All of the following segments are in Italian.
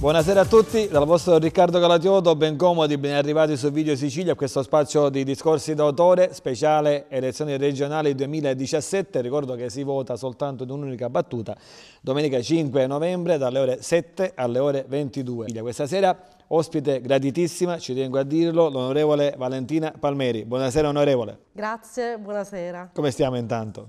Buonasera a tutti, dal vostro Riccardo Calatioto, ben comodi, ben arrivati su Video Sicilia questo spazio di discorsi d'autore, speciale elezioni regionali 2017, ricordo che si vota soltanto in un'unica battuta, domenica 5 novembre dalle ore 7 alle ore 22. Questa sera ospite graditissima, ci tengo a dirlo, l'onorevole Valentina Palmeri. Buonasera onorevole. Grazie, buonasera. Come stiamo intanto?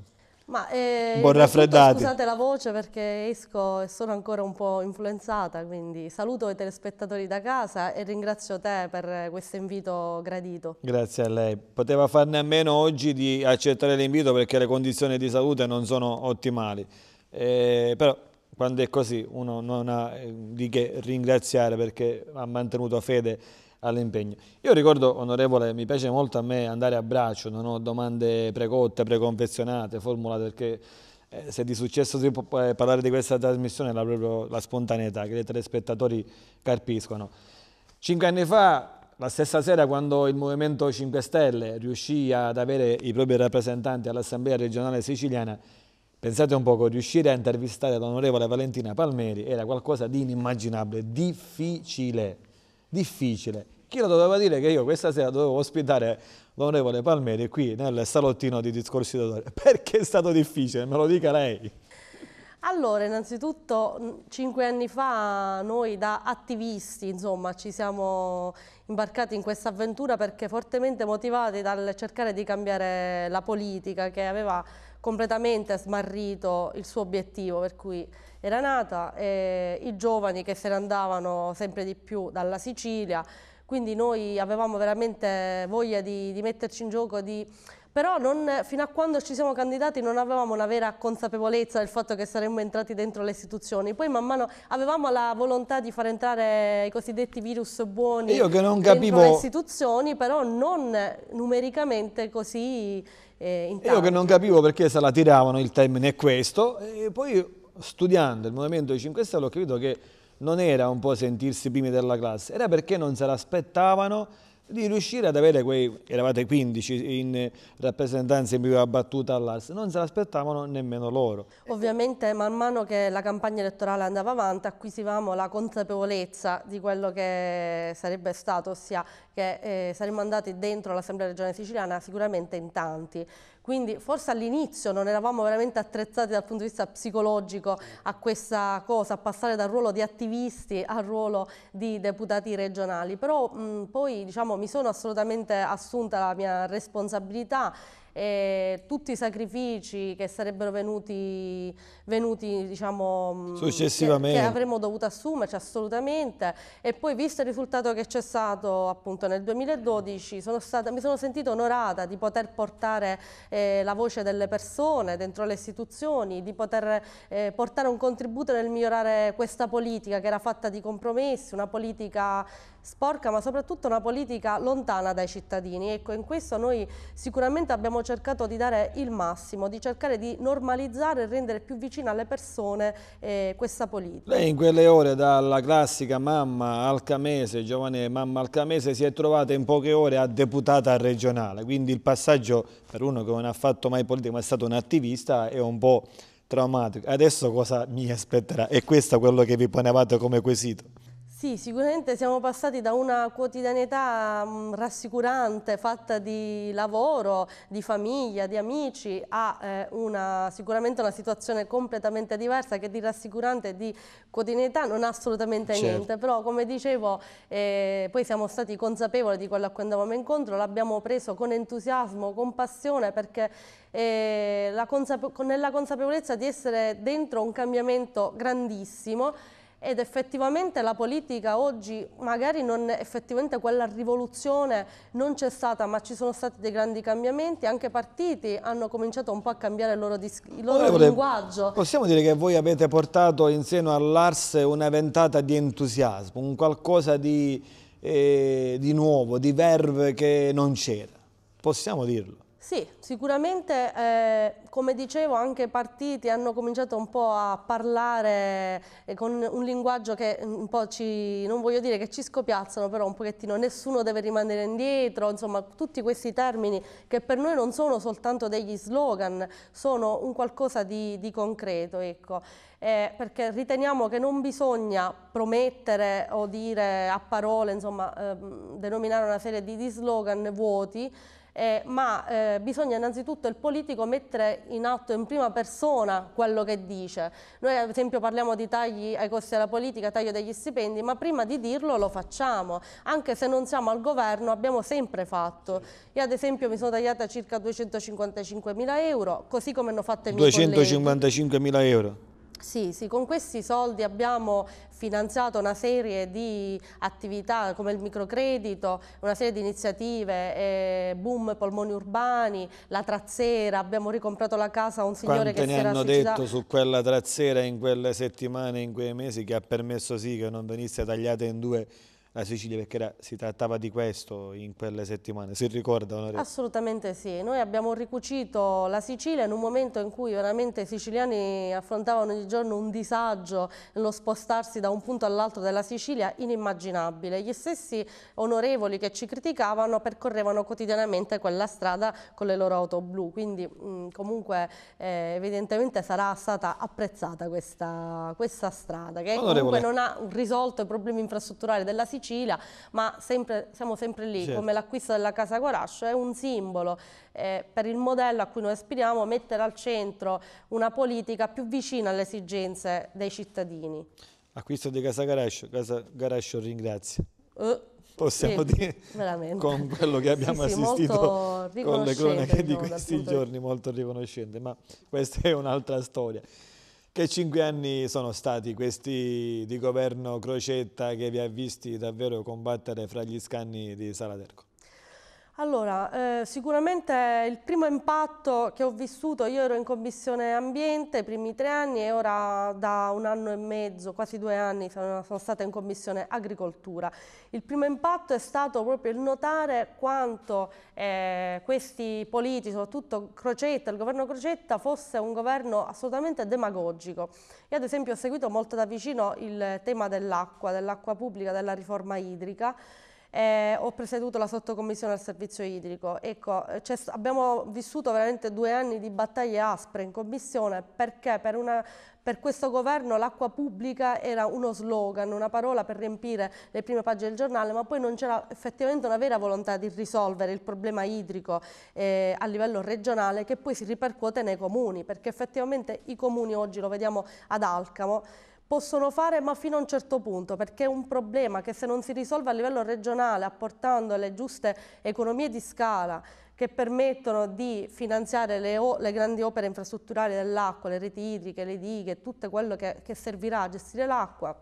Ma eh, Buon raffreddati. Scusate la voce perché esco e sono ancora un po' influenzata, quindi saluto i telespettatori da casa e ringrazio te per questo invito gradito. Grazie a lei. Poteva farne a meno oggi di accettare l'invito perché le condizioni di salute non sono ottimali, eh, però quando è così uno non ha eh, di che ringraziare perché ha mantenuto fede all'impegno. Io ricordo, onorevole, mi piace molto a me andare a braccio, non ho domande precotte, preconfezionate, formulate, perché eh, se di successo si può eh, parlare di questa trasmissione è la, proprio la spontaneità che i telespettatori carpiscono. Cinque anni fa la stessa sera quando il Movimento 5 Stelle riuscì ad avere i propri rappresentanti all'Assemblea regionale siciliana, pensate un poco, riuscire a intervistare l'onorevole Valentina Palmeri era qualcosa di inimmaginabile, difficile difficile. Chi lo doveva dire che io questa sera dovevo ospitare l'onorevole Palmieri qui nel salottino di discorsi d'autore? Perché è stato difficile? Me lo dica lei. Allora, innanzitutto cinque anni fa noi da attivisti insomma, ci siamo imbarcati in questa avventura perché fortemente motivati dal cercare di cambiare la politica che aveva completamente smarrito il suo obiettivo per cui era nata, e eh, i giovani che se ne andavano sempre di più dalla Sicilia, quindi noi avevamo veramente voglia di, di metterci in gioco, di... però non, fino a quando ci siamo candidati non avevamo una vera consapevolezza del fatto che saremmo entrati dentro le istituzioni, poi man mano avevamo la volontà di far entrare i cosiddetti virus buoni Io che non capivo... le istituzioni, però non numericamente così eh, Io che non capivo perché se la tiravano, il termine è questo, e poi studiando il Movimento 5 Stelle ho capito che non era un po' sentirsi primi della classe, era perché non se l'aspettavano di riuscire ad avere quei, eravate 15 in rappresentanza in prima battuta all'Ars, non se l'aspettavano nemmeno loro. Ovviamente man mano che la campagna elettorale andava avanti acquisivamo la consapevolezza di quello che sarebbe stato, ossia che eh, saremmo andati dentro l'Assemblea regionale siciliana sicuramente in tanti. Quindi forse all'inizio non eravamo veramente attrezzati dal punto di vista psicologico a questa cosa, a passare dal ruolo di attivisti al ruolo di deputati regionali, però mh, poi diciamo, mi sono assolutamente assunta la mia responsabilità eh, tutti i sacrifici che sarebbero venuti, venuti diciamo, mm, Successivamente. Che, che avremmo dovuto assumerci assolutamente e poi visto il risultato che c'è stato appunto nel 2012 sono stata, mi sono sentita onorata di poter portare eh, la voce delle persone dentro le istituzioni, di poter eh, portare un contributo nel migliorare questa politica che era fatta di compromessi, una politica sporca ma soprattutto una politica lontana dai cittadini. Ecco, in questo noi sicuramente abbiamo cercato di dare il massimo, di cercare di normalizzare e rendere più vicina alle persone eh, questa politica. Lei in quelle ore dalla classica mamma alcamese, giovane mamma alcamese, si è trovata in poche ore a deputata regionale, quindi il passaggio per uno che non ha fatto mai politica ma è stato un attivista è un po' traumatico. Adesso cosa mi aspetterà? È questo quello che vi ponevate come quesito? Sì, sicuramente siamo passati da una quotidianità mh, rassicurante, fatta di lavoro, di famiglia, di amici, a eh, una, sicuramente una situazione completamente diversa che di rassicurante e di quotidianità non ha assolutamente certo. niente. Però, come dicevo, eh, poi siamo stati consapevoli di quello a cui andavamo incontro, l'abbiamo preso con entusiasmo, con passione, perché eh, la consape nella consapevolezza di essere dentro un cambiamento grandissimo, ed effettivamente la politica oggi magari non effettivamente quella rivoluzione non c'è stata ma ci sono stati dei grandi cambiamenti anche i partiti hanno cominciato un po' a cambiare il loro, il loro Onorevole, linguaggio possiamo dire che voi avete portato in seno all'Arse una ventata di entusiasmo un qualcosa di, eh, di nuovo di verve che non c'era possiamo dirlo sì, sicuramente eh, come dicevo anche i partiti hanno cominciato un po' a parlare eh, con un linguaggio che un po' ci, non voglio dire che ci scopiazzano, però un pochettino nessuno deve rimanere indietro, insomma tutti questi termini che per noi non sono soltanto degli slogan, sono un qualcosa di, di concreto, ecco. Eh, perché riteniamo che non bisogna promettere o dire a parole, insomma, ehm, denominare una serie di, di slogan vuoti, eh, ma eh, bisogna innanzitutto il politico mettere in atto in prima persona quello che dice. Noi ad esempio parliamo di tagli ai costi della politica, taglio degli stipendi, ma prima di dirlo lo facciamo, anche se non siamo al governo abbiamo sempre fatto. Io ad esempio mi sono tagliata circa 255 mila euro, così come hanno fatto i miei 255 mila euro? Sì, sì, con questi soldi abbiamo finanziato una serie di attività come il microcredito, una serie di iniziative, eh, boom polmoni urbani, la trazzera, abbiamo ricomprato la casa a un signore Quante che si era suicidato. ne hanno detto su quella trazzera in quelle settimane, in quei mesi che ha permesso sì che non venisse tagliata in due la Sicilia perché era, si trattava di questo in quelle settimane, si ricorda onorevole? Assolutamente sì, noi abbiamo ricucito la Sicilia in un momento in cui veramente i siciliani affrontavano ogni giorno un disagio, lo spostarsi da un punto all'altro della Sicilia inimmaginabile, gli stessi onorevoli che ci criticavano percorrevano quotidianamente quella strada con le loro auto blu, quindi mh, mm, comunque eh, evidentemente sarà stata apprezzata questa, questa strada che onorevole. comunque non ha risolto i problemi infrastrutturali della Sicilia Sicilia, ma sempre, siamo sempre lì, certo. come l'acquisto della Casa Guarascio è un simbolo eh, per il modello a cui noi aspiriamo mettere al centro una politica più vicina alle esigenze dei cittadini. Acquisto di Casa Guarascio, Casa Guarascio ringrazio. Uh eh, possiamo sì, dire, veramente. con quello che abbiamo sì, sì, assistito con le cronache di questi giorni, molto riconoscente, ma questa è un'altra storia. Che cinque anni sono stati questi di governo Crocetta che vi ha visti davvero combattere fra gli scanni di Saladerco? Allora, eh, sicuramente il primo impatto che ho vissuto, io ero in commissione ambiente i primi tre anni e ora da un anno e mezzo, quasi due anni, sono, sono stata in commissione agricoltura. Il primo impatto è stato proprio il notare quanto eh, questi politici, soprattutto Crocetta, il governo Crocetta, fosse un governo assolutamente demagogico. Io ad esempio ho seguito molto da vicino il tema dell'acqua, dell'acqua pubblica, della riforma idrica, eh, ho presieduto la sottocommissione al servizio idrico. Ecco, cioè, abbiamo vissuto veramente due anni di battaglie aspre in commissione perché per, una, per questo governo l'acqua pubblica era uno slogan, una parola per riempire le prime pagine del giornale, ma poi non c'era effettivamente una vera volontà di risolvere il problema idrico eh, a livello regionale che poi si ripercuote nei comuni, perché effettivamente i comuni oggi lo vediamo ad Alcamo, possono fare ma fino a un certo punto perché è un problema che se non si risolve a livello regionale apportando le giuste economie di scala che permettono di finanziare le, le grandi opere infrastrutturali dell'acqua, le reti idriche, le dighe, tutto quello che, che servirà a gestire l'acqua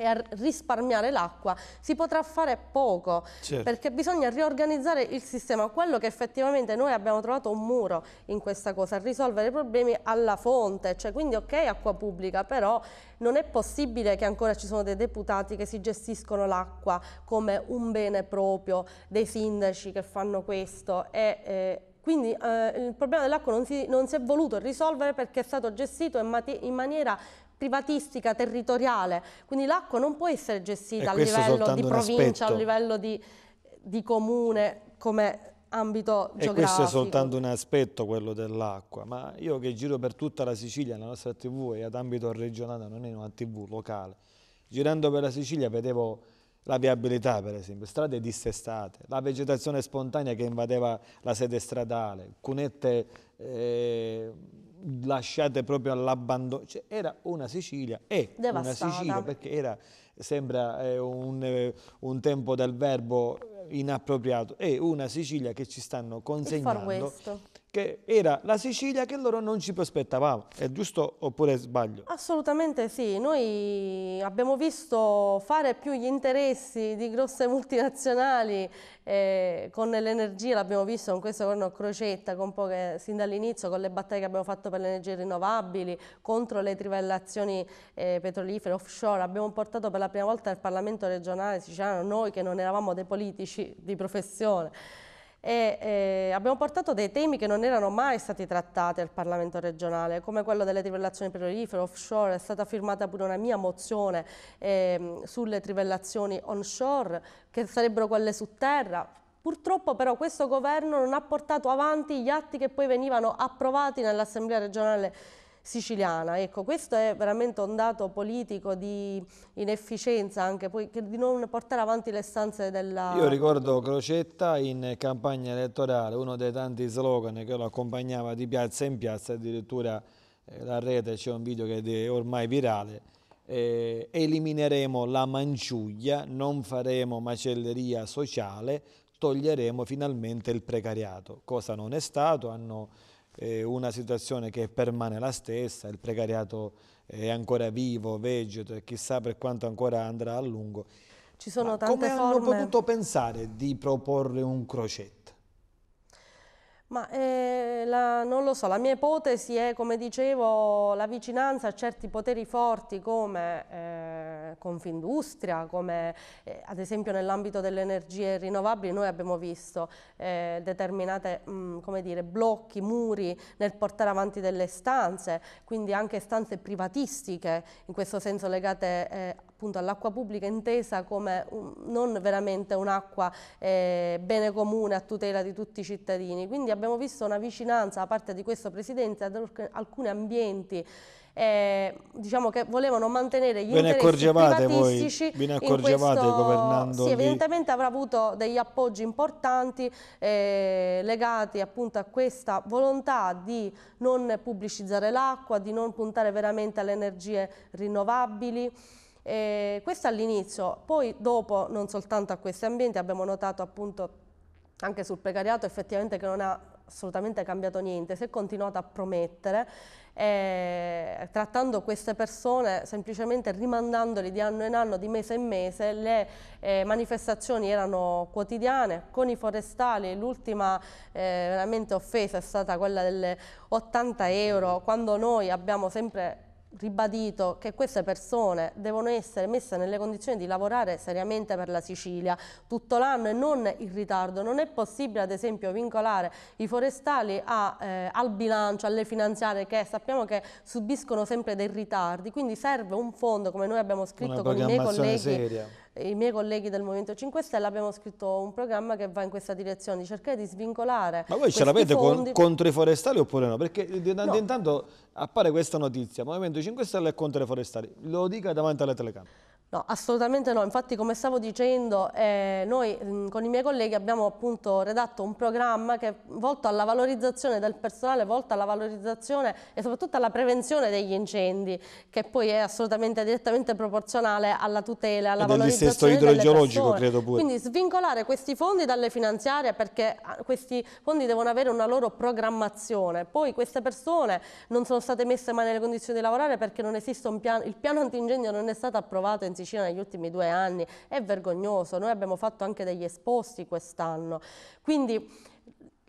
e a risparmiare l'acqua si potrà fare poco certo. perché bisogna riorganizzare il sistema quello che effettivamente noi abbiamo trovato un muro in questa cosa risolvere i problemi alla fonte cioè quindi ok acqua pubblica però non è possibile che ancora ci sono dei deputati che si gestiscono l'acqua come un bene proprio dei sindaci che fanno questo e eh, quindi eh, il problema dell'acqua non, non si, è voluto risolvere perché è stato gestito in, in maniera privatistica territoriale, quindi l'acqua non può essere gestita a livello di provincia, a livello di, di comune come ambito e geografico. E questo è soltanto un aspetto quello dell'acqua, ma io che giro per tutta la Sicilia, la nostra tv è ad ambito regionale, non è una tv locale, girando per la Sicilia vedevo la viabilità per esempio, strade dissestate, la vegetazione spontanea che invadeva la sede stradale, cunette... Eh, lasciate proprio all'abbandono, cioè, era una Sicilia, è Devastata. una Sicilia perché era, sembra eh, un, eh, un, tempo del verbo inappropriato, è una Sicilia che ci stanno consegnando che era la Sicilia che loro non ci prospettavamo, È giusto oppure sbaglio? Assolutamente sì, noi abbiamo visto fare più gli interessi di grosse multinazionali eh, con l'energia, l'abbiamo visto con questo governo Crocetta, poche, sin dall'inizio con le battaglie che abbiamo fatto per le energie rinnovabili, contro le trivellazioni eh, petrolifere offshore, abbiamo portato per la prima volta al Parlamento regionale siciliano noi che non eravamo dei politici di professione e eh, abbiamo portato dei temi che non erano mai stati trattati al Parlamento regionale, come quello delle trivellazioni petrolifere, offshore, è stata firmata pure una mia mozione eh, sulle trivellazioni onshore, che sarebbero quelle su terra, Purtroppo però questo governo non ha portato avanti gli atti che poi venivano approvati nell'Assemblea regionale siciliana. Ecco, questo è veramente un dato politico di inefficienza anche poi di non portare avanti le stanze della... Io ricordo Crocetta in campagna elettorale, uno dei tanti slogan che lo accompagnava di piazza in piazza, addirittura eh, la rete c'è un video che è ormai virale, eh, elimineremo la manciuglia, non faremo macelleria sociale, toglieremo finalmente il precariato, cosa non è stato, hanno eh, una situazione che permane la stessa, il precariato è ancora vivo, vegeto e chissà per quanto ancora andrà a lungo. Ci sono Ma tante come forme... hanno potuto pensare di proporre un crocetto? Ma eh, la, non lo so, la mia ipotesi è, come dicevo, la vicinanza a certi poteri forti come eh, Confindustria, come eh, ad esempio nell'ambito delle energie rinnovabili noi abbiamo visto eh, determinate mh, mm, dire, blocchi, muri nel portare avanti delle stanze, quindi anche stanze privatistiche, in questo senso legate eh, appunto all'acqua pubblica intesa come un, non veramente un'acqua eh, bene comune a tutela di tutti i cittadini. Quindi abbiamo visto una vicinanza da parte di questo Presidente ad alcuni ambienti eh, diciamo che volevano mantenere gli bene interessi privatistici voi, accorgevate questo, governando sì, evidentemente avrà avuto degli appoggi importanti eh, legati appunto a questa volontà di non pubblicizzare l'acqua di non puntare veramente alle energie rinnovabili eh, questo all'inizio, poi dopo non soltanto a questi ambienti abbiamo notato appunto anche sul precariato effettivamente che non ha assolutamente cambiato niente, si è continuato a promettere, eh, trattando queste persone semplicemente rimandandoli di anno in anno, di mese in mese, le eh, manifestazioni erano quotidiane, con i forestali l'ultima eh, veramente offesa è stata quella delle 80 euro, quando noi abbiamo sempre ribadito che queste persone devono essere messe nelle condizioni di lavorare seriamente per la Sicilia tutto l'anno e non in ritardo. Non è possibile ad esempio vincolare i forestali a, eh, al bilancio, alle finanziarie che sappiamo che subiscono sempre dei ritardi, quindi serve un fondo come noi abbiamo scritto con i miei colleghi. Seria i miei colleghi del Movimento 5 Stelle abbiamo scritto un programma che va in questa direzione, di cercare di svincolare Ma voi ce l'avete con, contro i forestali oppure no? Perché di tanto no. tanto appare questa notizia, Movimento 5 Stelle è contro i forestali, lo dica davanti alla telecamera. No, assolutamente no, infatti come stavo dicendo eh, noi mm, con i miei colleghi abbiamo appunto redatto un programma che è volto alla valorizzazione del personale, volto alla valorizzazione e soprattutto alla prevenzione degli incendi che poi è assolutamente direttamente proporzionale alla tutela, alla e valorizzazione delle idrogeologico credo pure. Quindi svincolare questi fondi dalle finanziarie perché ah, questi fondi devono avere una loro programmazione, poi queste persone non sono state messe mai nelle condizioni di lavorare perché non esiste un piano, il piano antincendio non è stato approvato in Sicilia negli ultimi due anni è vergognoso, noi abbiamo fatto anche degli esposti quest'anno, quindi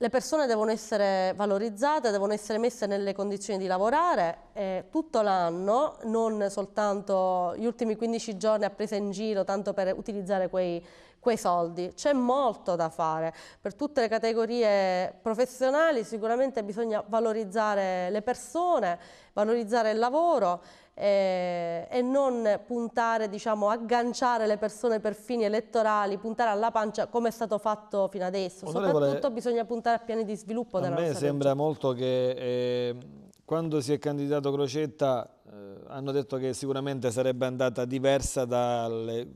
le persone devono essere valorizzate, devono essere messe nelle condizioni di lavorare eh, tutto l'anno, non soltanto gli ultimi 15 giorni a presa in giro, tanto per utilizzare quei, quei soldi. C'è molto da fare. Per tutte le categorie professionali sicuramente bisogna valorizzare le persone, valorizzare il lavoro eh, e non puntare, diciamo, agganciare le persone per fini elettorali, puntare alla pancia come è stato fatto fino adesso. Onorevole, Soprattutto bisogna puntare a piani di sviluppo della nostra A me sembra regione. molto che eh, quando si è candidato Crocetta eh, hanno detto che sicuramente sarebbe andata diversa dai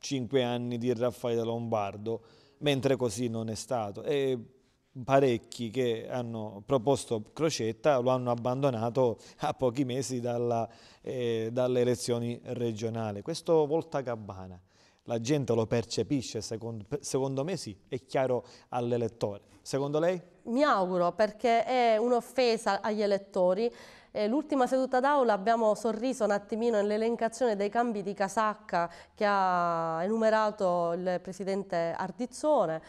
cinque anni di Raffaele Lombardo, mentre così non è stato. E parecchi che hanno proposto Crocetta lo hanno abbandonato a pochi mesi dalla, eh, dalle elezioni regionali. Questo volta Gabbana, la gente lo percepisce, secondo, secondo me sì, è chiaro all'elettore. Secondo lei? Mi auguro perché è un'offesa agli elettori eh, L'ultima seduta d'aula abbiamo sorriso un attimino nell'elencazione dei cambi di casacca che ha enumerato il presidente Ardizzone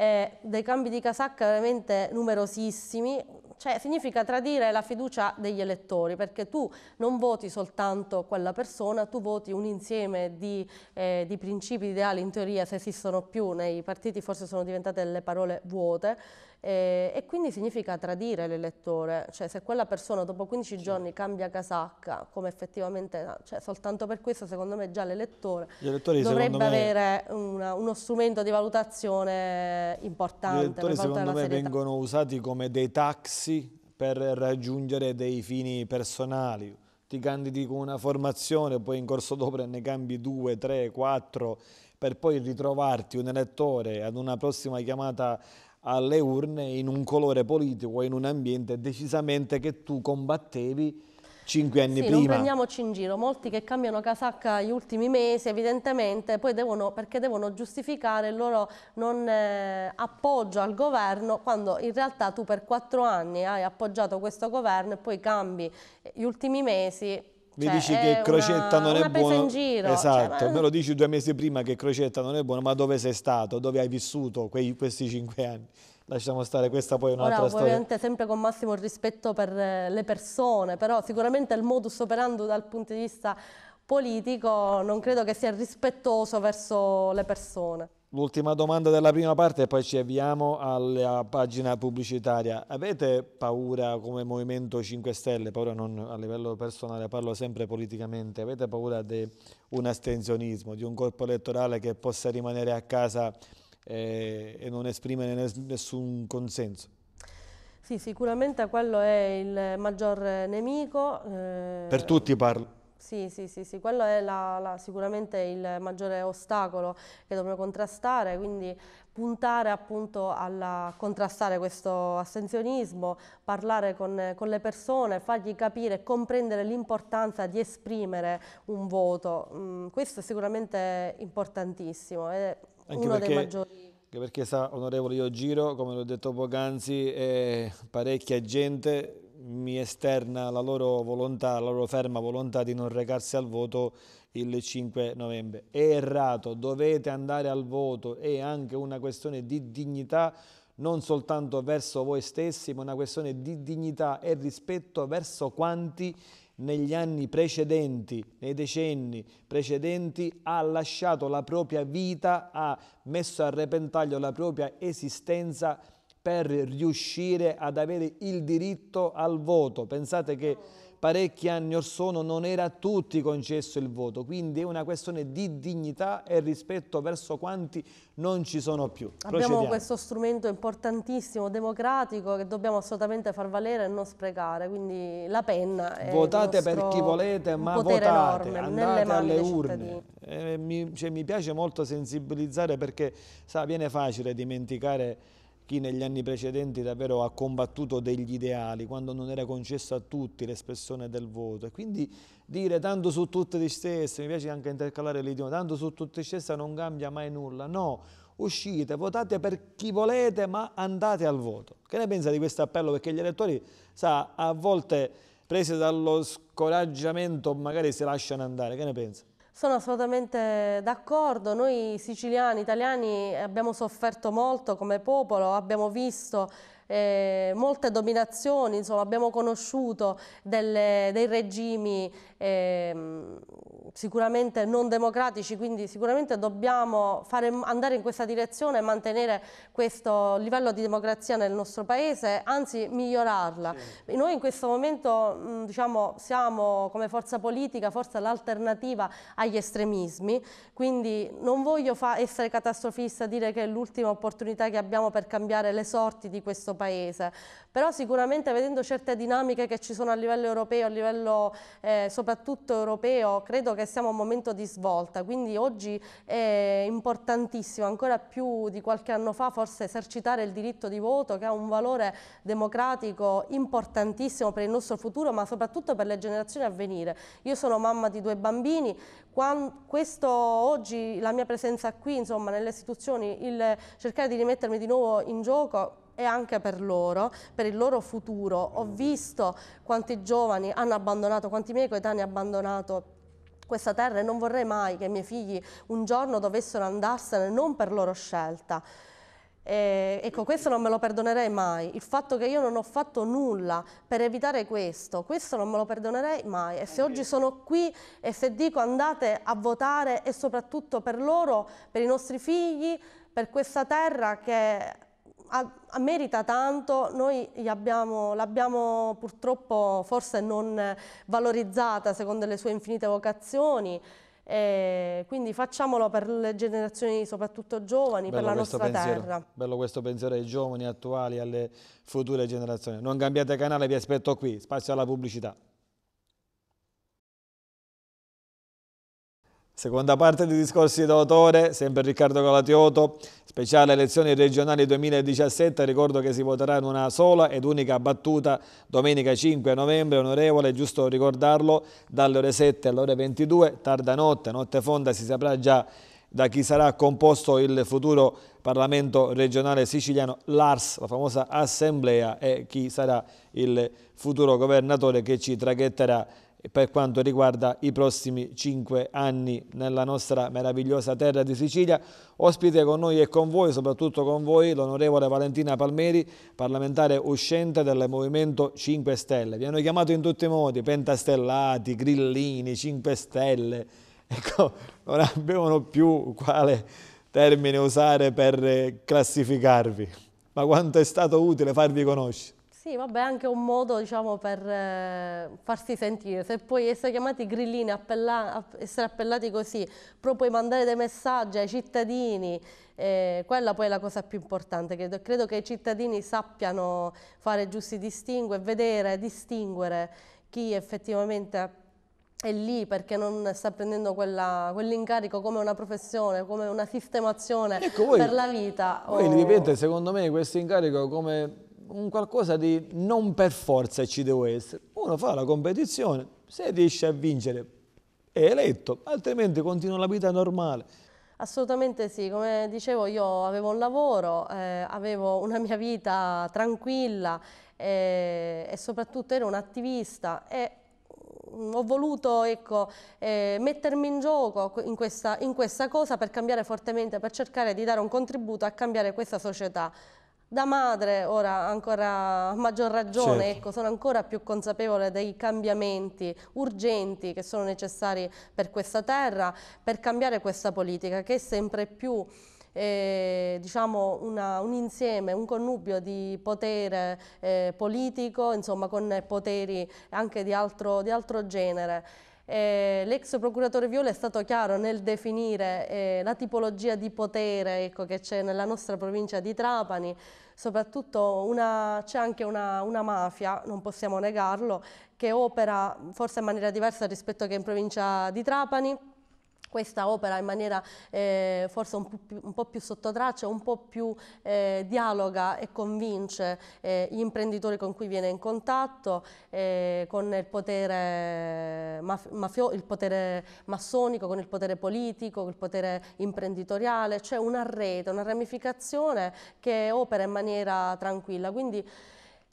eh, dei cambi di casacca veramente numerosissimi, cioè significa tradire la fiducia degli elettori perché tu non voti soltanto quella persona, tu voti un insieme di, eh, di principi ideali in teoria se esistono più, nei partiti forse sono diventate delle parole vuote, eh, e quindi significa tradire l'elettore, cioè se quella persona dopo 15 giorni cambia casacca, come effettivamente, ah, cioè, soltanto per questo secondo me già l'elettore dovrebbe me, avere una, uno strumento di valutazione importante. Gli elettori secondo me vengono usati come dei taxi per raggiungere dei fini personali ti candidi con una formazione, poi in corso d'opera ne cambi due, tre, quattro, per poi ritrovarti un elettore ad una prossima chiamata alle urne in un colore politico in un ambiente decisamente che tu combattevi cinque anni sì, prima. non prendiamoci in giro, molti che cambiano casacca gli ultimi mesi evidentemente poi devono, perché devono giustificare il loro non eh, appoggio al governo quando in realtà tu per quattro anni hai appoggiato questo governo e poi cambi gli ultimi mesi mi cioè, dici che Crocetta una, non è buono. Giro, esatto, cioè, me lo dici due mesi prima che Crocetta non è buona, ma dove sei stato? Dove hai vissuto quei, questi cinque anni? Lasciamo stare, questa poi è un'altra storia. Ovviamente sempre con massimo rispetto per eh, le persone, però sicuramente il modus operandi dal punto di vista politico non credo che sia rispettoso verso le persone. L'ultima domanda della prima parte e poi ci avviamo alla pagina pubblicitaria. Avete paura come Movimento 5 Stelle, paura non a livello personale, parlo sempre politicamente, avete paura di un astensionismo, di un corpo elettorale che possa rimanere a casa eh, e non esprimere nessun consenso? Sì, sicuramente quello è il maggior nemico. Eh... Per tutti parlo. Sì, sì, sì, sì, quello è la, la, sicuramente il maggiore ostacolo che dobbiamo contrastare, quindi puntare appunto a contrastare questo astensionismo, parlare con, con, le persone, fargli capire e comprendere l'importanza di esprimere un voto. Mm, questo è sicuramente importantissimo, è anche uno perché, dei maggiori... Anche perché sa, onorevole, io giro, come l'ho detto poc'anzi, parecchia gente mi esterna la loro volontà, la loro ferma volontà di non recarsi al voto il 5 novembre. È errato, dovete andare al voto, è anche una questione di dignità non soltanto verso voi stessi, ma una questione di dignità e rispetto verso quanti negli anni precedenti, nei decenni precedenti, ha lasciato la propria vita, ha messo a repentaglio la propria esistenza per riuscire ad avere il diritto al voto. Pensate che parecchi anni or sono non era a tutti concesso il voto, quindi è una questione di dignità e rispetto verso quanti non ci sono più. Abbiamo questo strumento importantissimo, democratico, che dobbiamo assolutamente far valere e non sprecare, quindi la penna è Votate per chi volete, ma votate, enorme, andate alle urne. Eh, mi, cioè, mi, piace molto sensibilizzare perché sa, viene facile dimenticare chi negli anni precedenti davvero ha combattuto degli ideali, quando non era concessa a tutti l'espressione del voto. E quindi dire tanto su tutte di stesse, mi piace anche intercalare l'idioma, tanto su tutte di stesse non cambia mai nulla. No, uscite, votate per chi volete, ma andate al voto. Che ne pensa di questo appello? Perché gli elettori, sa, a volte presi dallo scoraggiamento magari si lasciano andare. Che ne pensa? Sono assolutamente d'accordo, noi siciliani, italiani abbiamo sofferto molto come popolo, abbiamo visto eh, molte dominazioni, insomma, abbiamo conosciuto delle, dei regimi eh, sicuramente non democratici, quindi sicuramente dobbiamo fare, andare in questa direzione e mantenere questo livello di democrazia nel nostro paese, anzi migliorarla. Sì. Noi in questo momento mh, diciamo, siamo come forza politica, forse l'alternativa agli estremismi, quindi non voglio essere catastrofista, e dire che è l'ultima opportunità che abbiamo per cambiare le sorti di questo paese, però sicuramente vedendo certe dinamiche che ci sono a livello europeo, a livello eh, soprattutto europeo, credo che siamo a un momento di svolta, quindi oggi è importantissimo, ancora più di qualche anno fa, forse esercitare il diritto di voto che ha un valore democratico importantissimo per il nostro futuro, ma soprattutto per le generazioni a venire. Io sono mamma di due bambini, quando, questo oggi, la mia presenza qui, insomma, nelle istituzioni, il cercare di rimettermi di nuovo in gioco e anche per loro, per il loro futuro. Ho mm. visto quanti giovani hanno abbandonato, quanti miei coetanei hanno abbandonato questa terra e non vorrei mai che i miei figli un giorno dovessero andarsene non per loro scelta. E, ecco, questo non me lo perdonerei mai, il fatto che io non ho fatto nulla per evitare questo, questo non me lo perdonerei mai e se oggi sono qui e se dico andate a votare e soprattutto per loro, per i nostri figli, per questa terra che merita tanto, noi l'abbiamo purtroppo forse non valorizzata secondo le sue infinite vocazioni, e quindi facciamolo per le generazioni soprattutto giovani, Bello per la nostra pensiero. terra. Bello questo pensiero ai giovani attuali, alle future generazioni. Non cambiate canale, vi aspetto qui, spazio alla pubblicità. Seconda parte dei discorsi d'autore, sempre Riccardo Calatioto, speciale elezioni regionali 2017, ricordo che si voterà in una sola ed unica battuta domenica 5 novembre, onorevole, è giusto ricordarlo, dalle ore 7 alle ore 22, tarda notte, notte fonda, si saprà già da chi sarà composto il futuro Parlamento regionale siciliano, l'ARS, la famosa assemblea, e chi sarà il futuro governatore che ci traghetterà per quanto riguarda i prossimi cinque anni nella nostra meravigliosa terra di Sicilia. Ospite con noi e con voi, soprattutto con voi, l'onorevole Valentina Palmeri, parlamentare uscente del Movimento 5 Stelle. Vi hanno chiamato in tutti i modi, pentastellati, grillini, 5 Stelle. Ecco, non avevano più quale termine usare per eh, classificarvi. Ma quanto è stato utile farvi conoscere. Sì, vabbè, anche un modo diciamo, per eh, farsi sentire. Se puoi essere chiamati grillini, appella essere appellati così, però puoi mandare dei messaggi ai cittadini, eh, quella poi è la cosa più importante. Credo, credo che i cittadini sappiano fare giusti distingue, vedere, distinguere chi effettivamente è lì perché non sta prendendo quell'incarico quell come una professione, come una sistemazione ecco, voi, per la vita. Poi, o... ripeto, secondo me questo incarico come un qualcosa di non per forza ci deve essere. Uno fa la competizione, se riesce a vincere è eletto, altrimenti continua la vita normale. Assolutamente sì, come dicevo io avevo un lavoro, eh, avevo una mia vita tranquilla eh, e soprattutto ero un attivista e mm, ho voluto ecco, eh, mettermi in gioco in questa, in questa cosa per cambiare fortemente, per cercare di dare un contributo a cambiare questa società. Da madre, ora ancora a maggior ragione, certo. ecco, sono ancora più consapevole dei cambiamenti urgenti che sono necessari per questa terra, per cambiare questa politica che è sempre più... Eh, diciamo una, un insieme, un connubio di potere eh, politico, insomma con poteri anche di altro, di altro genere. Eh, L'ex procuratore Viola è stato chiaro nel definire eh, la tipologia di potere ecco, che c'è nella nostra provincia di Trapani, soprattutto c'è anche una, una mafia, non possiamo negarlo, che opera forse in maniera diversa rispetto che in provincia di Trapani, questa opera in maniera eh, forse un po' più, un po più sottotraccia, un po' più eh, dialoga e convince eh, gli imprenditori con cui viene in contatto, eh, con il potere, eh, mafio, il potere massonico, con il potere politico, con il potere imprenditoriale, c'è cioè una rete, una ramificazione che opera in maniera tranquilla. Quindi,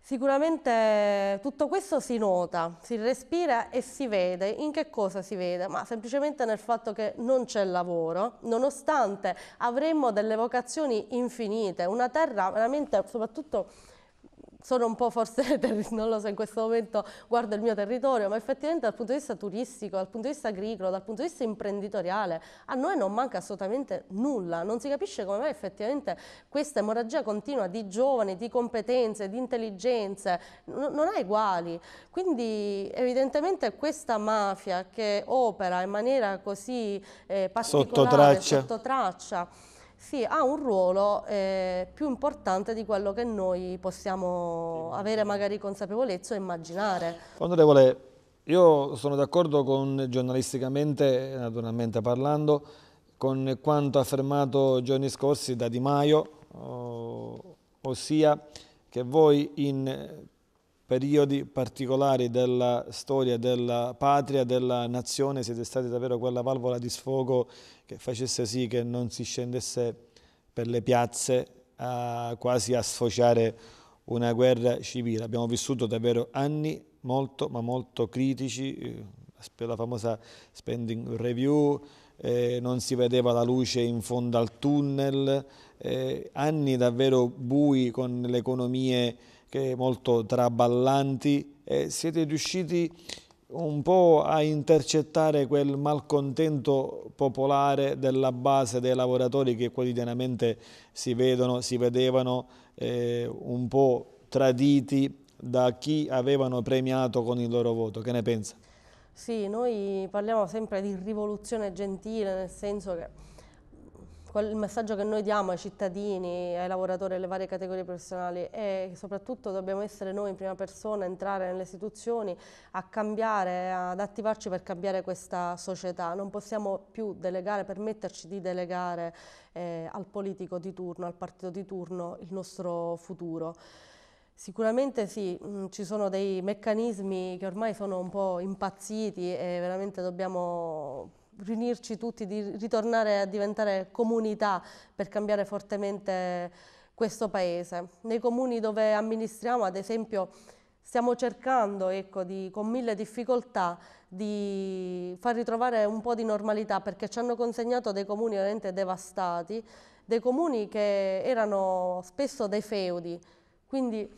Sicuramente tutto questo si nota, si respira e si vede. In che cosa si vede? Ma semplicemente nel fatto che non c'è lavoro, nonostante avremmo delle vocazioni infinite, una terra veramente, soprattutto sono un po' forse, non lo so, in questo momento guardo il mio territorio, ma effettivamente dal punto di vista turistico, dal punto di vista agricolo, dal punto di vista imprenditoriale, a noi non manca assolutamente nulla, non si capisce come mai effettivamente questa emorragia continua di giovani, di competenze, di intelligenze, non ha uguali. Quindi evidentemente questa mafia che opera in maniera così eh, particolare, sotto traccia, sotto traccia sì, ha un ruolo eh, più importante di quello che noi possiamo avere magari consapevolezza e immaginare. Onorevole, io sono d'accordo con giornalisticamente, naturalmente parlando, con quanto affermato giorni scorsi da Di Maio, oh, ossia che voi in periodi particolari della storia della patria, della nazione, siete stati davvero quella valvola di sfogo che facesse sì che non si scendesse per le piazze a, quasi a sfociare una guerra civile. Abbiamo vissuto davvero anni molto ma molto critici, eh, la famosa spending review, eh, non si vedeva la luce in fondo al tunnel, eh, anni davvero bui con le economie che molto traballanti, eh, siete riusciti un po' a intercettare quel malcontento popolare della base dei lavoratori che quotidianamente si vedono, si vedevano eh, un po' traditi da chi avevano premiato con il loro voto. Che ne pensa? Sì, noi parliamo sempre di rivoluzione gentile, nel senso che il messaggio che noi diamo ai cittadini, ai lavoratori, alle varie categorie professionali è che soprattutto dobbiamo essere noi in prima persona, entrare nelle istituzioni a cambiare, ad attivarci per cambiare questa società. Non possiamo più delegare, permetterci di delegare eh, al politico di turno, al partito di turno il nostro futuro. Sicuramente sì, mm, ci sono dei meccanismi che ormai sono un po' impazziti e veramente dobbiamo riunirci tutti, di ritornare a diventare comunità per cambiare fortemente questo paese. Nei comuni dove amministriamo, ad esempio, stiamo cercando, ecco, di, con mille difficoltà, di far ritrovare un po' di normalità perché ci hanno consegnato dei comuni veramente devastati, dei comuni che erano spesso dei feudi, quindi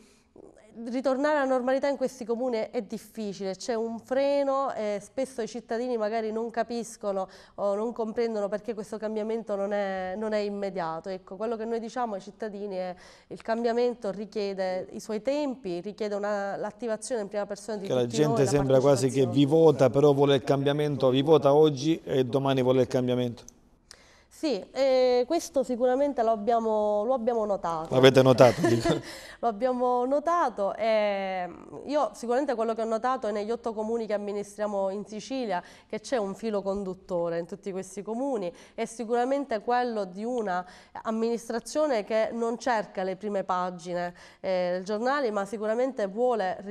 ritornare alla normalità in questi comuni è difficile, c'è un freno, eh, spesso i cittadini magari non capiscono o non comprendono perché questo cambiamento non è, non è immediato. Ecco, quello che noi diciamo ai cittadini è che il cambiamento richiede i suoi tempi, richiede l'attivazione in prima persona di che tutti la gente noi, la sembra quasi che vi vota, però vuole il cambiamento, vi vota oggi e domani vuole il cambiamento. Sì, eh, questo sicuramente lo abbiamo, lo abbiamo notato. L'avete notato? lo abbiamo notato e mm, io sicuramente quello che ho notato è negli otto comuni che amministriamo in Sicilia che c'è un filo conduttore in tutti questi comuni è sicuramente quello di una amministrazione che non cerca le prime pagine eh, del giornale ma sicuramente vuole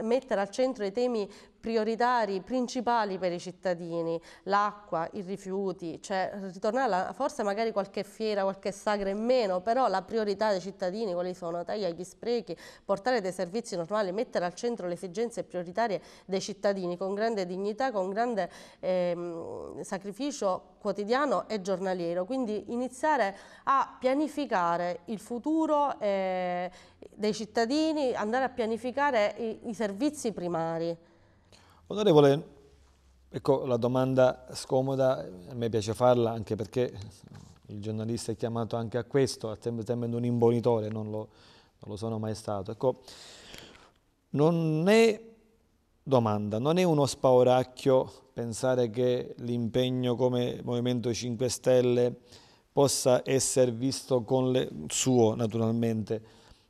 mettere al centro i temi prioritari principali per i cittadini, l'acqua, i rifiuti, cioè ritornare alla, forse magari qualche fiera, qualche sagra in meno, però la priorità dei cittadini quali sono? Tagliare gli sprechi, portare dei servizi normali, mettere al centro le esigenze prioritarie dei cittadini con grande dignità, con grande ehm, sacrificio quotidiano e giornaliero, quindi iniziare a pianificare il futuro eh, dei cittadini, andare a pianificare i, i servizi primari. Onorevole, ecco la domanda scomoda, a me piace farla anche perché il giornalista è chiamato anche a questo, temendo un imbonitore, non lo, non lo sono mai stato. Ecco, non è domanda, non è uno spauracchio pensare che l'impegno come Movimento 5 Stelle possa essere visto con le, suo naturalmente,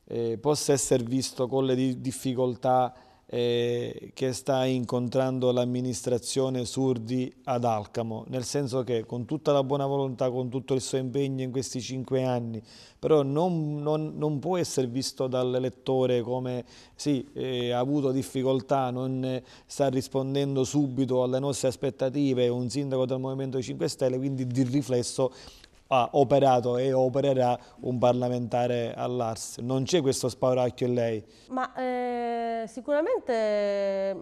eh, possa essere visto con le difficoltà eh, che sta incontrando l'amministrazione Surdi ad Alcamo, nel senso che con tutta la buona volontà, con tutto il suo impegno in questi cinque anni, però non, non, non può essere visto dall'elettore come sì, eh, ha avuto difficoltà, non sta rispondendo subito alle nostre aspettative un sindaco del Movimento 5 Stelle, quindi di riflesso ha operato e opererà un parlamentare all'Ars. Non c'è questo spauracchio in lei? Ma eh, sicuramente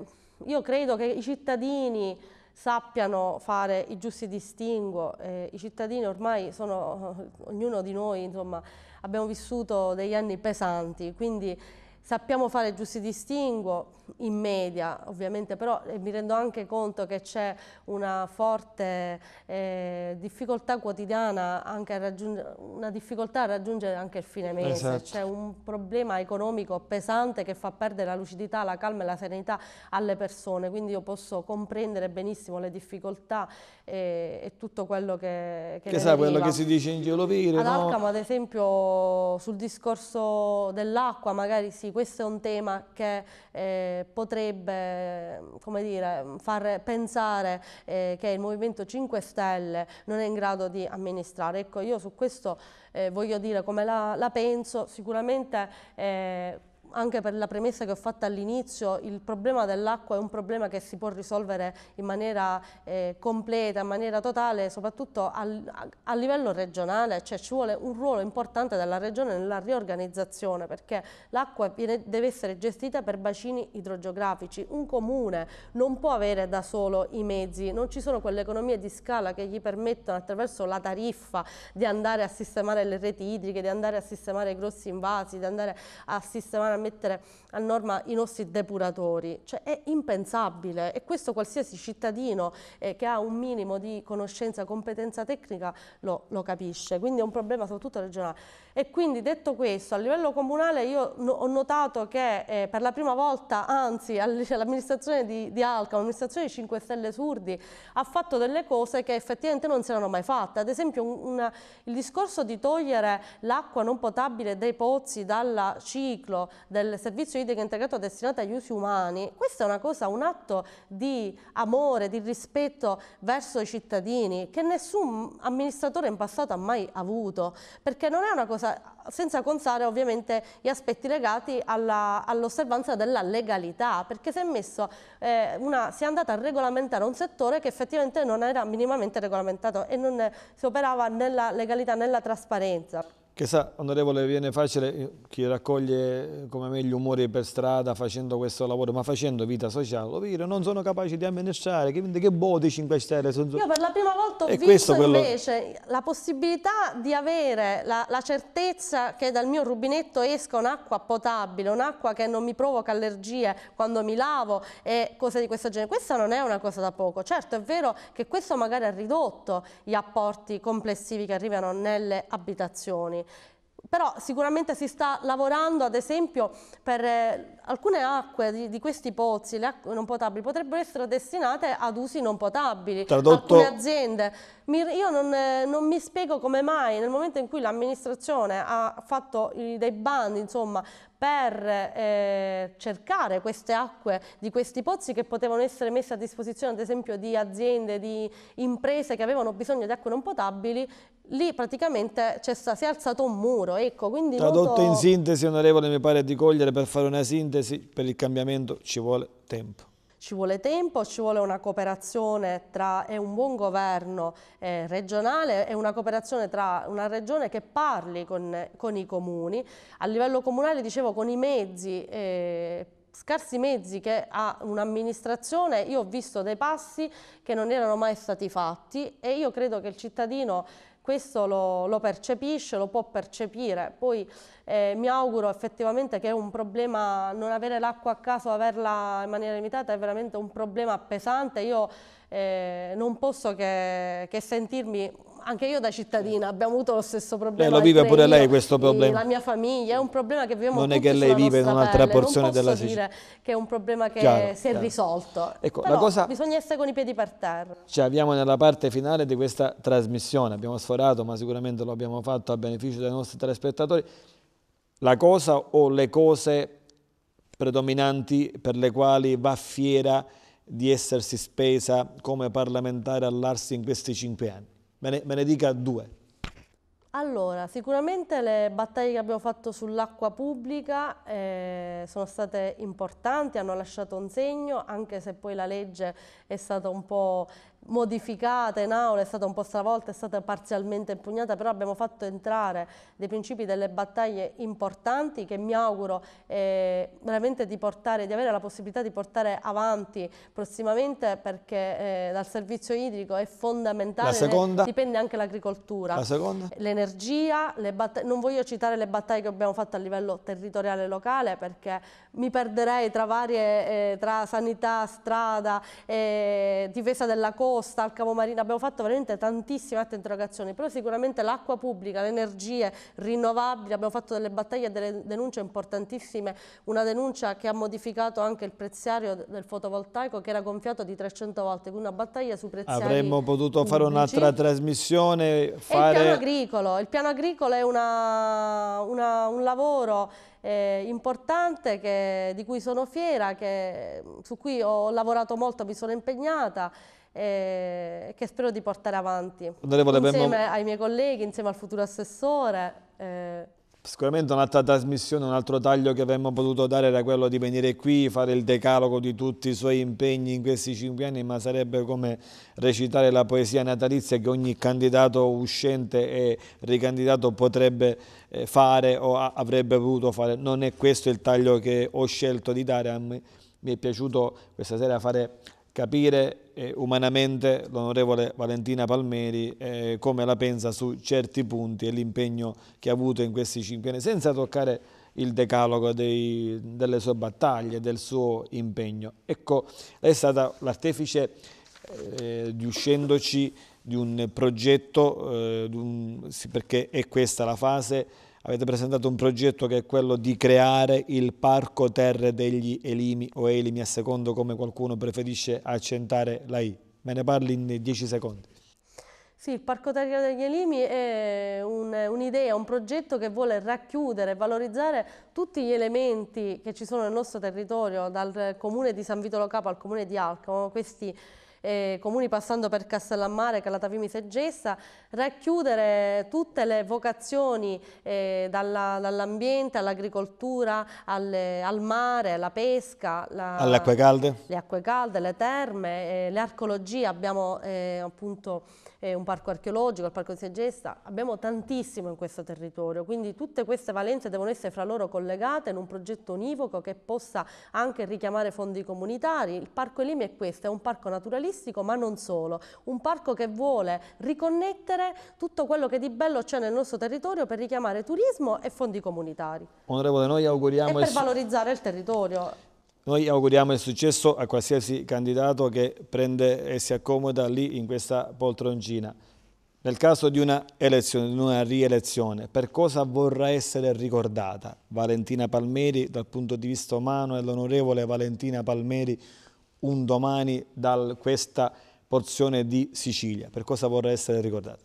io credo che i cittadini sappiano fare i giusti distinguo, eh, i cittadini ormai sono, ognuno di noi insomma, abbiamo vissuto degli anni pesanti, quindi Sappiamo fare giusti distinguo in media, ovviamente, però mi rendo anche conto che c'è una forte eh, difficoltà quotidiana, una difficoltà a raggiungere anche il fine mese. Esatto. C'è un problema economico pesante che fa perdere la lucidità, la calma e la serenità alle persone, quindi io posso comprendere benissimo le difficoltà e, e tutto quello che, che, che sai, quello che si dice in giro pire, Ad no? Alcamo, ad esempio, sul discorso dell'acqua, magari sì, questo è un tema che eh, potrebbe, come dire, far pensare eh, che il Movimento 5 Stelle non è in grado di amministrare. Ecco, io su questo eh, voglio dire come la, la penso, sicuramente eh, anche per la premessa che ho fatto all'inizio, il problema dell'acqua è un problema che si può risolvere in maniera eh, completa, in maniera totale, soprattutto al, a, a, livello regionale, cioè ci vuole un ruolo importante della regione nella riorganizzazione, perché l'acqua deve essere gestita per bacini idrogeografici. Un comune non può avere da solo i mezzi, non ci sono quelle economie di scala che gli permettono attraverso la tariffa di andare a sistemare le reti idriche, di andare a sistemare i grossi invasi, di andare a sistemare mettere a norma i nostri depuratori. Cioè è impensabile e questo qualsiasi cittadino eh, che ha un minimo di conoscenza, competenza tecnica lo, lo, capisce, quindi è un problema soprattutto regionale. E quindi detto questo, a livello comunale io no, ho notato che eh, per la prima volta, anzi l'amministrazione di, di Alca, l'amministrazione di 5 Stelle Surdi, ha fatto delle cose che effettivamente non si erano mai fatte, ad esempio un, un, il discorso di togliere l'acqua non potabile dai pozzi dalla ciclo, del servizio idrico integrato destinato agli usi umani, questo è una cosa, un atto di amore, di rispetto verso i cittadini che nessun amministratore in passato ha mai avuto, perché non è una cosa senza contare ovviamente gli aspetti legati all'osservanza all della legalità, perché si è, messo, eh, una, si è andata a regolamentare un settore che effettivamente non era minimamente regolamentato e non si operava nella legalità, nella trasparenza. Chissà, onorevole, viene facile eh, chi raccoglie eh, come meglio umori per strada facendo questo lavoro, ma facendo vita sociale, lo dire, non sono capace di amministrare, che, che bodi 5 Stelle sono... Io per la prima volta ho visto quello... invece la possibilità di avere la, la, certezza che dal mio rubinetto esca un'acqua potabile, un'acqua che non mi provoca allergie quando mi lavo e cose di questo genere. Questa non è una cosa da poco, certo è vero che questo magari ha ridotto gli apporti complessivi che arrivano nelle abitazioni, però sicuramente si sta lavorando ad esempio per eh, alcune acque di, di, questi pozzi, le acque non potabili, potrebbero essere destinate ad usi non potabili. Tradotto... Alcune aziende. Mi, io non, eh, non, mi spiego come mai nel momento in cui l'amministrazione ha fatto i, dei bandi insomma, per eh, cercare queste acque di questi pozzi che potevano essere messe a disposizione ad esempio di aziende, di imprese che avevano bisogno di acque non potabili, lì praticamente è, si è alzato un muro. Ecco, Tradotto noto... in sintesi, onorevole, mi pare di cogliere per fare una sintesi, per il cambiamento ci vuole tempo. Ci vuole tempo, ci vuole una cooperazione tra e un buon governo eh, regionale e una cooperazione tra una regione che parli con, con i comuni. A livello comunale, dicevo, con i mezzi eh, scarsi mezzi che ha un'amministrazione, io ho visto dei passi che non erano mai stati fatti e io credo che il cittadino questo lo, lo, percepisce, lo può percepire. Poi eh, mi auguro effettivamente che è un problema non avere l'acqua a caso, averla in maniera limitata è veramente un problema pesante. Io eh, non posso che, che sentirmi anche io da cittadina eh. abbiamo avuto lo stesso eh, problema. Lei lo vive pure io, lei questo problema. La mia famiglia è un problema che viviamo Non è che lei vive in un'altra porzione della Sicilia. Non posso dire che è un problema che chiaro, si è chiaro. risolto. Ecco, Però la cosa... bisogna essere con i piedi per terra. Ci abbiamo nella parte finale di questa trasmissione, abbiamo sforato ma sicuramente lo abbiamo fatto a beneficio dei nostri telespettatori. La cosa o le cose predominanti per le quali va fiera di essersi spesa come parlamentare all'Arsi in questi cinque anni me ne, me ne dica due. Allora, sicuramente le battaglie che abbiamo fatto sull'acqua pubblica eh, sono state importanti, hanno lasciato un segno, anche se poi la legge è stata un po' modificata in aula, è stata un po' stravolta, è stata parzialmente impugnata, però abbiamo fatto entrare dei principi, delle battaglie importanti che mi auguro eh, veramente di, portare, di avere la possibilità di portare avanti prossimamente perché eh, dal servizio idrico è fondamentale, la seconda, dipende anche l'agricoltura, l'energia, non voglio citare le battaglie che abbiamo fatto a livello territoriale e locale perché mi perderei tra varie, eh, tra sanità, strada, eh, difesa della costa, costa, al Cavo Marina, abbiamo fatto veramente tantissime altre interrogazioni, però sicuramente l'acqua pubblica, le energie rinnovabili, abbiamo fatto delle battaglie e delle denunce importantissime, una denuncia che ha modificato anche il preziario del fotovoltaico che era gonfiato di 300 volte, quindi una battaglia su preziari Avremmo potuto fare un'altra trasmissione, fare... il piano agricolo, il piano agricolo è una, una, un lavoro eh, importante che, di cui sono fiera, che, su cui ho lavorato molto, mi sono impegnata eh, che spero di portare avanti Onorevole insieme ai miei colleghi, insieme al futuro assessore. Eh. Sicuramente un'altra trasmissione, un altro taglio che avremmo potuto dare era quello di venire qui, fare il decalogo di tutti i suoi impegni in questi cinque anni, ma sarebbe come recitare la poesia natalizia che ogni candidato uscente e ricandidato potrebbe eh, fare o avrebbe potuto fare. Non è questo il taglio che ho scelto di dare, mi è piaciuto questa sera fare capire eh, umanamente l'onorevole Valentina Palmeri eh, come la pensa su certi punti e l'impegno che ha avuto in questi cinque anni, senza toccare il decalogo dei, delle sue battaglie, del suo impegno. Ecco, lei è stata l'artefice eh, di uscendoci di un progetto, eh, di un, perché è questa la fase avete presentato un progetto che è quello di creare il parco terre degli elimi o elimi a secondo come qualcuno preferisce accentare la I. Me ne parli in 10 secondi. Sì, il Parco Terriero degli Elimi è un'idea, un, un progetto che vuole racchiudere e valorizzare tutti gli elementi che ci sono nel nostro territorio, dal comune di San Vito Lo Capo al comune di Alcamo, questi eh, comuni passando per Castellammare, Calatavimi, Seggessa, racchiudere tutte le vocazioni eh, dall'ambiente all'agricoltura, alle, al mare, alla pesca, la, alle acque calde. le acque calde, le terme, eh, le archeologie, abbiamo eh, appunto eh, un parco archeologico, il parco di Segesta, abbiamo tantissimo in questo territorio, quindi tutte queste valenze devono essere fra loro collegate in un progetto univoco che possa anche richiamare fondi comunitari. Il Parco Elimi è questo, è un parco naturalistico ma non solo, un parco che vuole riconnettere tutto quello che di bello c'è nel nostro territorio per richiamare turismo e fondi comunitari. Onorevole, noi auguriamo... E per valorizzare il territorio. Noi auguriamo il successo a qualsiasi candidato che prende e si accomoda lì in questa poltroncina. Nel caso di una elezione, di una rielezione, per cosa vorrà essere ricordata Valentina Palmeri dal punto di vista umano e l'onorevole Valentina Palmeri un domani da questa porzione di Sicilia? Per cosa vorrà essere ricordata?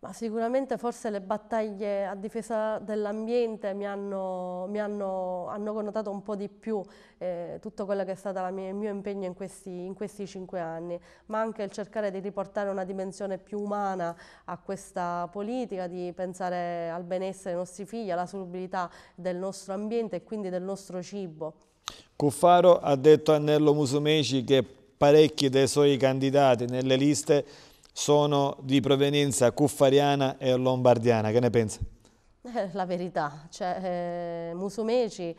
Ma sicuramente forse le battaglie a difesa dell'ambiente mi, hanno, mi hanno, hanno, connotato un po' di più eh, tutto quello che è stato mia, il mio impegno in questi, in questi, cinque anni, ma anche il cercare di riportare una dimensione più umana a questa politica, di pensare al benessere dei nostri figli, alla solubilità del nostro ambiente e quindi del nostro cibo. Cuffaro ha detto a Nello Musumeci che parecchi dei suoi candidati nelle liste sono di provenienza cuffariana e lombardiana. Che ne pensa? Eh, la verità, cioè eh, Musumeci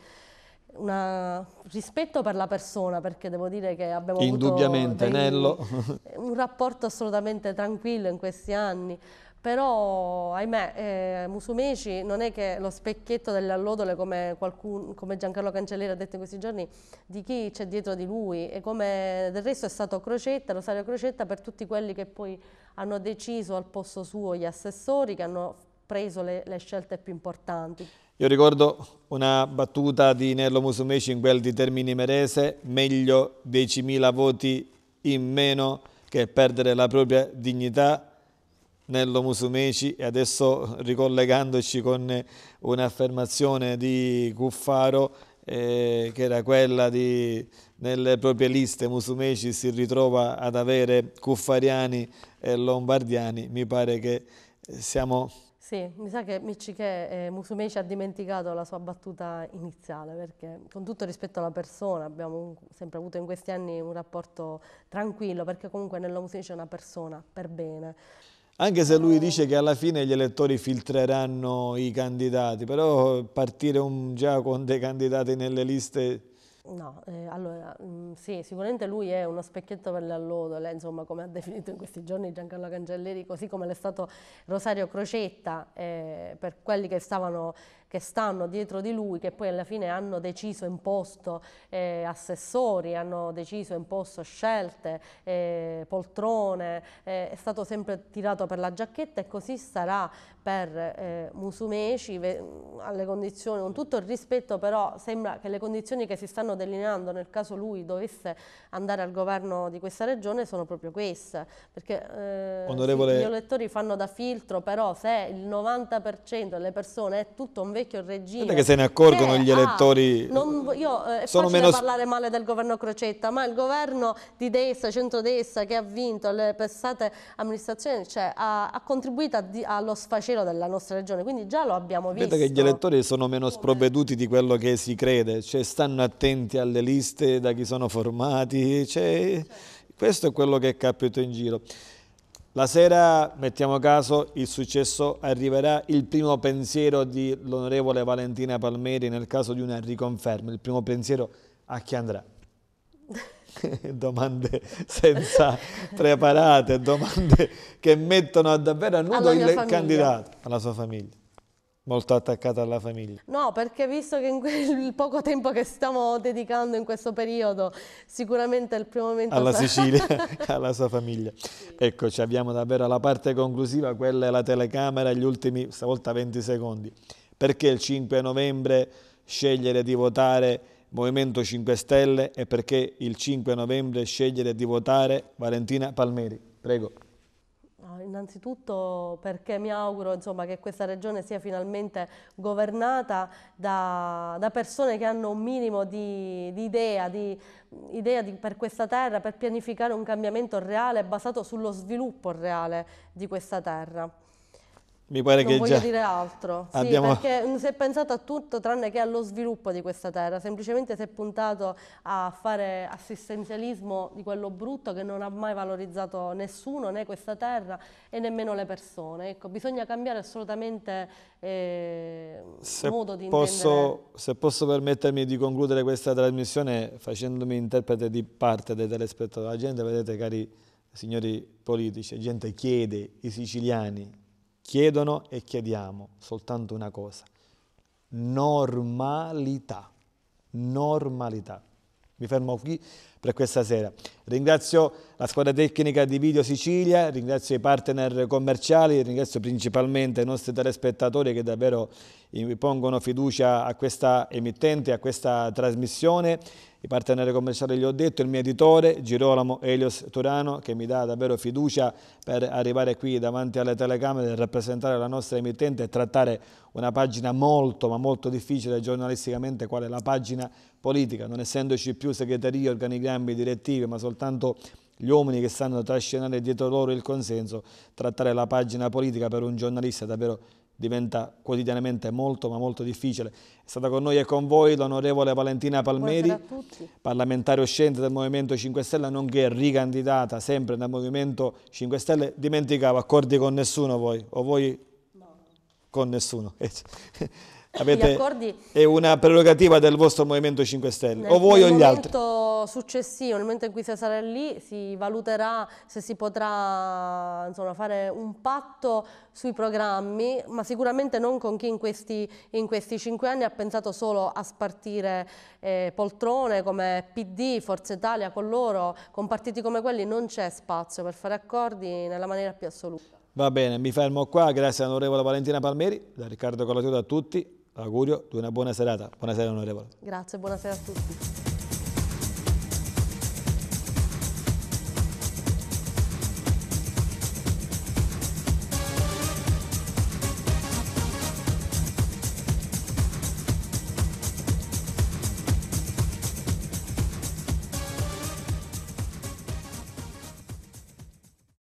una, rispetto per la persona, perché devo dire che abbiamo avuto dei, un rapporto assolutamente tranquillo in questi anni. Però, ahimè, eh, Musumeci non è che lo specchietto delle allodole, come, qualcun, come Giancarlo Cancelleri ha detto in questi giorni, di chi c'è dietro di lui e come del resto è stato Crocetta, Rosario Crocetta, per tutti quelli che poi hanno deciso al posto suo gli assessori, che hanno preso le, le scelte più importanti. Io ricordo una battuta di Nerlo Musumeci in quel di Termini Merese, meglio 10.000 voti in meno che perdere la propria dignità nello Musumeci e adesso ricollegandoci con un'affermazione di Cuffaro eh, che era quella di nelle proprie liste Musumeci si ritrova ad avere Cuffariani e Lombardiani, mi pare che siamo... Sì, mi sa che Michiche eh, Musumeci ha dimenticato la sua battuta iniziale perché con tutto rispetto alla persona abbiamo sempre avuto in questi anni un rapporto tranquillo perché comunque Nello Musumeci è una persona per bene anche se lui dice che alla fine gli elettori filtreranno i candidati, però partire un, già con dei candidati nelle liste... No, eh, allora, mm, sì, sicuramente lui è uno specchietto per le allodole, insomma, come ha definito in questi giorni Giancarlo Cancelleri, così come l'è stato Rosario Crocetta, eh, per quelli che stavano che stanno dietro di lui, che poi alla fine hanno deciso, imposto eh, assessori, hanno deciso, imposto scelte, eh, poltrone, eh, è stato sempre tirato per la giacchetta e così sarà per eh, Musumeci alle condizioni, con tutto il rispetto però sembra che le condizioni che si stanno delineando nel caso lui dovesse andare al governo di questa regione sono proprio queste, perché eh, Onorevole... sì, gli elettori fanno da filtro, però se il 90% delle persone è tutto un vecchio regime. Guarda che se ne accorgono eh, gli elettori. Ah, non, io, eh, sono meno... parlare male del governo Crocetta, ma il governo di destra, centrodestra che ha vinto le passate amministrazioni cioè, ha, ha, contribuito a, allo sfacelo della nostra regione, quindi già lo abbiamo visto. Vedete che gli elettori sono meno sprovveduti di quello che si crede, cioè, stanno attenti alle liste da chi sono formati, cioè, questo è quello che è capito in giro. La sera, mettiamo caso, il successo arriverà il primo pensiero dell'onorevole Valentina Palmeri nel caso di una riconferma. Il primo pensiero a chi andrà? domande senza preparate, domande che mettono davvero a nudo il candidato, alla sua famiglia. Molto attaccata alla famiglia? No, perché visto che in quel poco tempo che stiamo dedicando in questo periodo, sicuramente è il primo momento... Alla sarà... Sicilia, alla sua famiglia. Sì. Eccoci, abbiamo davvero la parte conclusiva, quella è la telecamera, gli ultimi, stavolta 20 secondi. Perché il 5 novembre scegliere di votare Movimento 5 Stelle e perché il 5 novembre scegliere di votare Valentina Palmeri? Prego innanzitutto perché mi auguro insomma, che questa regione sia finalmente governata da, da persone che hanno un minimo di, di idea, di, idea di, per questa terra, per pianificare un cambiamento reale basato sullo sviluppo reale di questa terra mi pare non che voglio già... dire altro, sì, abbiamo... perché si è pensato a tutto tranne che allo sviluppo di questa terra, semplicemente si è puntato a fare assistenzialismo di quello brutto che non ha mai valorizzato nessuno, né questa terra e nemmeno le persone. Ecco, bisogna cambiare assolutamente eh, modo di posso, intendere... Se posso permettermi di concludere questa trasmissione facendomi interprete di parte dei telespettatori, la gente, vedete cari signori politici, la gente chiede, i siciliani, chiedono e chiediamo soltanto una cosa, normalità, normalità. Mi fermo qui per questa sera. Ringrazio la squadra tecnica di Video Sicilia, ringrazio i partner commerciali, ringrazio principalmente i nostri telespettatori che davvero pongono fiducia a questa emittente, a questa trasmissione. I partenari commerciali gli ho detto, il mio editore Girolamo Elios Turano che mi dà davvero fiducia per arrivare qui davanti alle telecamere e rappresentare la nostra emittente e trattare una pagina molto ma molto difficile giornalisticamente quale la pagina politica, non essendoci più segreterie, organigrammi, direttive ma soltanto gli uomini che stanno trascinando dietro loro il consenso, trattare la pagina politica per un giornalista è davvero difficile diventa quotidianamente molto ma molto difficile. È stata con noi e con voi l'onorevole Valentina Palmeri, parlamentare uscente del Movimento 5 Stelle, nonché ricandidata sempre dal Movimento 5 Stelle. Dimenticavo, accordi con nessuno voi, o voi no. con nessuno. Eh, Avete, è una prerogativa del vostro Movimento 5 Stelle, nel, o voi o gli altri. Nel momento successivo, nel momento in cui si sarà lì, si valuterà se si potrà insomma, fare un patto sui programmi, ma sicuramente non con chi in questi, in questi cinque anni ha pensato solo a spartire eh, poltrone come PD, Forza Italia, con loro, con partiti come quelli non c'è spazio per fare accordi nella maniera più assoluta. Va bene, mi fermo qua, grazie all'onorevole Valentina Palmeri, da Riccardo Collatore a tutti augurio di una buona serata. Buonasera onorevole. Grazie, buonasera a tutti.